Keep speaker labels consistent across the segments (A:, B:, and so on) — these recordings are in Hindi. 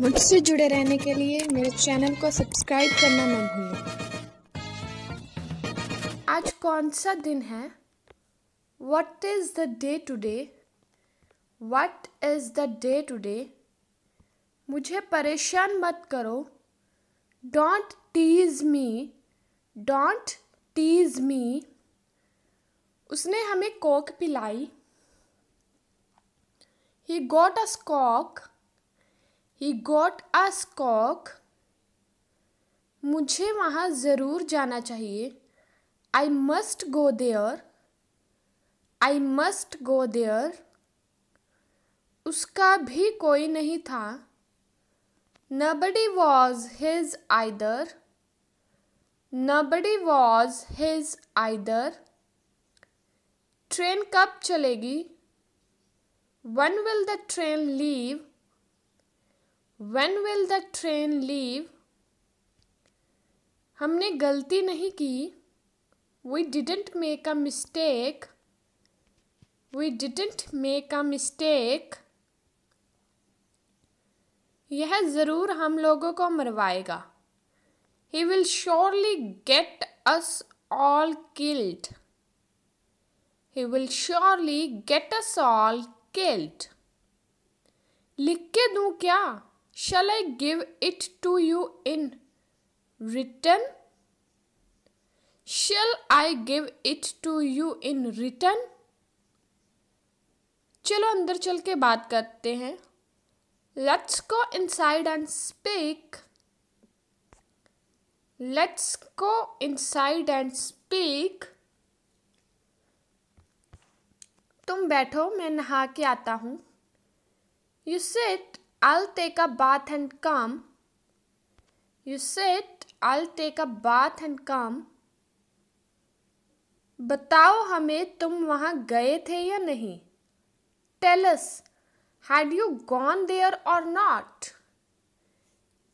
A: मुझसे जुड़े रहने के लिए मेरे चैनल को सब्सक्राइब करना मत भूलिए आज कौन सा दिन है what is the day today what is the day today मुझे परेशान मत करो don't tease me don't tease me उसने हमें कोक पिलाई ही गोट अस कॉक ही गॉट आ स्कॉक मुझे वहाँ ज़रूर जाना चाहिए I must go there I must go there उसका भी कोई नहीं था nobody was his either nobody was his either train कब चलेगी when will the train leave when will the train leave हमने गलती नहीं की we didn't make a mistake we didn't make a mistake यह ज़रूर हम लोगों को मरवाएगा he will surely get us all killed he will surely get us all killed लिख के दूं क्या shall I give it to you in return? Shall I give it to you in return? चलो अंदर चल के बात करते हैं let's go inside and speak let's go inside and speak तुम बैठो मैं नहा के आता हूँ you sit I'll take a bath and come. You said I'll take a bath and come. बताओ हमें तुम वहाँ गए थे या नहीं tell us had you gone there or not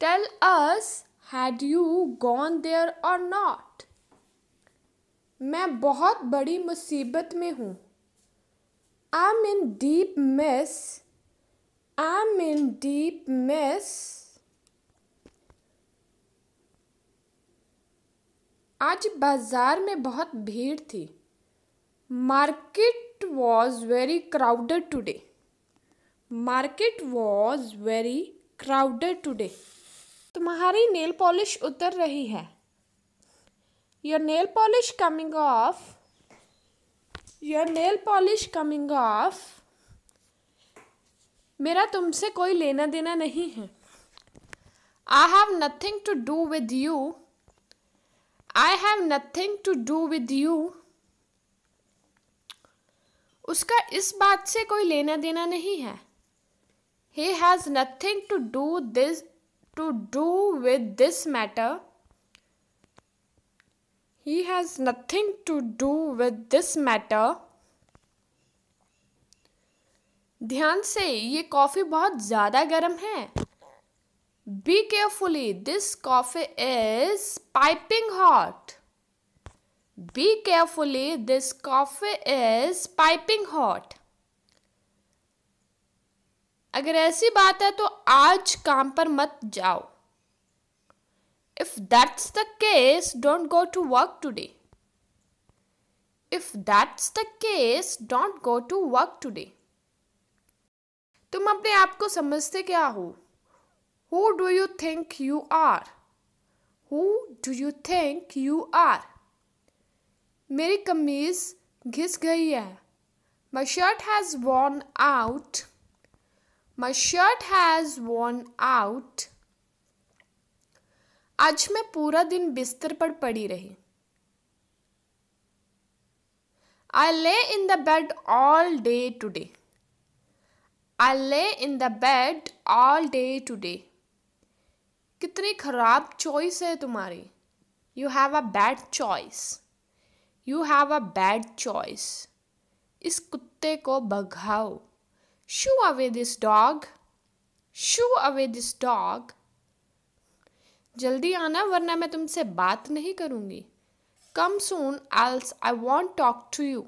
A: tell us had you gone there or not मैं बहुत बड़ी मुसीबत में हूँ I am in deep miss I'm in deep mess. आज बाजार में बहुत भीड़ थी market was very crowded today market was very crowded today तुम्हारी नेल पॉलिश उतर रही है your nail polish coming off your nail polish coming off मेरा तुमसे कोई लेना देना नहीं है I have nothing to do with you I have nothing to do with you उसका इस बात से कोई लेना देना नहीं है he has nothing to do this to do with this matter he has nothing to do with this matter ध्यान से ये कॉफ़ी बहुत ज़्यादा गर्म है be carefully this coffee is piping hot be carefully this coffee is piping hot अगर ऐसी बात है तो आज काम पर मत जाओ if that's the case don't go to work today if that's the case don't go to work today तुम अपने आप को समझते क्या हो who do you think you are who do you think you are मेरी कमीज घिस गई है my shirt has worn out my shirt has worn out आज मैं पूरा दिन बिस्तर पर पड़ी रही I lay in the bed all day today I lay in the bed all day today कितनी ख़राब चॉइस है तुम्हारी you have a bad choice you have a bad choice इस कुत्ते को भगाओ shoo away this dog shoo away this dog जल्दी आना वरना मैं तुमसे बात नहीं करूँगी come soon else I won't talk to you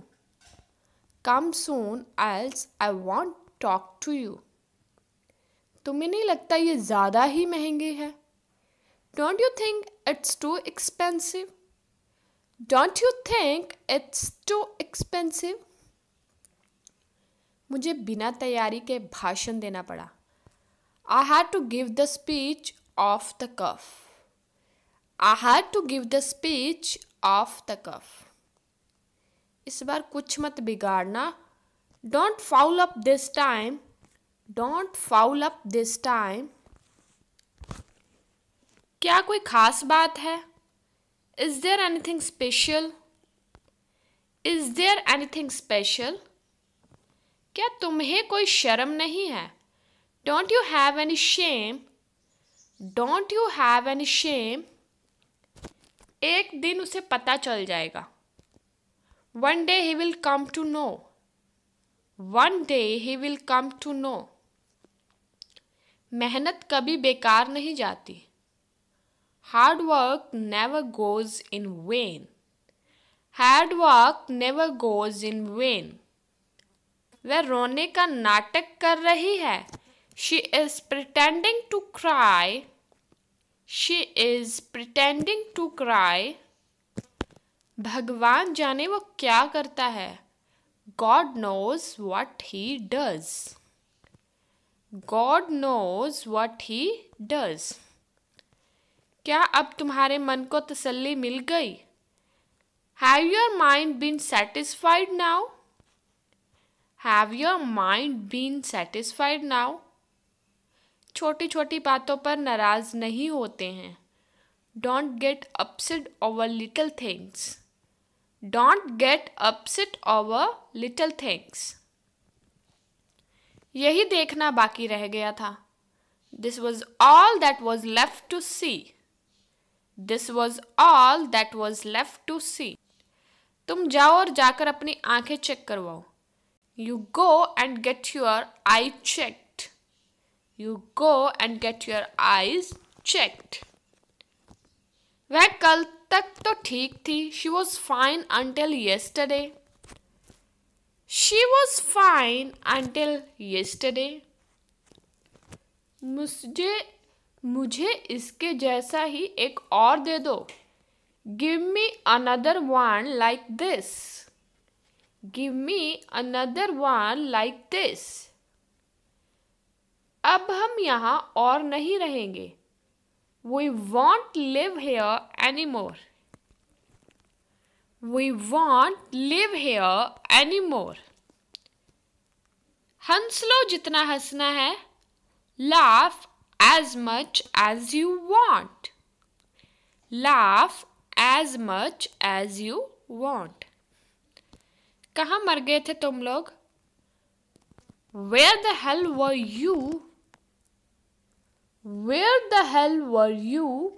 A: come soon else I won't talk to you तुम्हें नहीं लगता ये ज़्यादा ही महंगे है don't you think it's too expensive don't you think it's too expensive मुझे बिना तैयारी के भाषण देना पड़ा I had to give the speech off the cuff I had to give the speech off the cuff इस बार कुछ मत बिगाड़ना Don't foul up this time. Don't foul up this time. क्या कोई ख़ास बात है is there anything special is there anything special क्या तुम्हें कोई शर्म नहीं है don't you have any shame don't you have any shame एक दिन उसे पता चल जाएगा one day he will come to know one day he will come to know मेहनत कभी बेकार नहीं जाती hard work never goes in vain hard work never goes in vain वह रोने का नाटक कर रही है she is pretending to cry she is pretending to cry भगवान जाने वो क्या करता है God knows what he does. God knows what he does. क्या अब तुम्हारे मन को तसल्ली मिल गई Have your mind been satisfied now? Have your mind been satisfied now? छोटी छोटी बातों पर नाराज़ नहीं होते हैं Don't get upset over little things. Don't get upset over little things यही देखना बाकी रह गया था this was all that was left to see this was all that was left to see तुम जाओ और जाकर अपनी आंखें चेक करवाओ you go and get your eye checked you go and get your eyes checked वह कल तक तो ठीक थी she was fine until yesterday she was fine until yesterday मुझे मुझे इसके जैसा ही एक और दे दो give me another one like this give me another one like this अब हम यहाँ और नहीं रहेंगे We won't live here anymore. We won't live here anymore. हंसलो जितना हंसना है laugh as much as you want laugh as much as you want कहाँ मर गए थे तुम लोग where the hell were you Where the hell were you?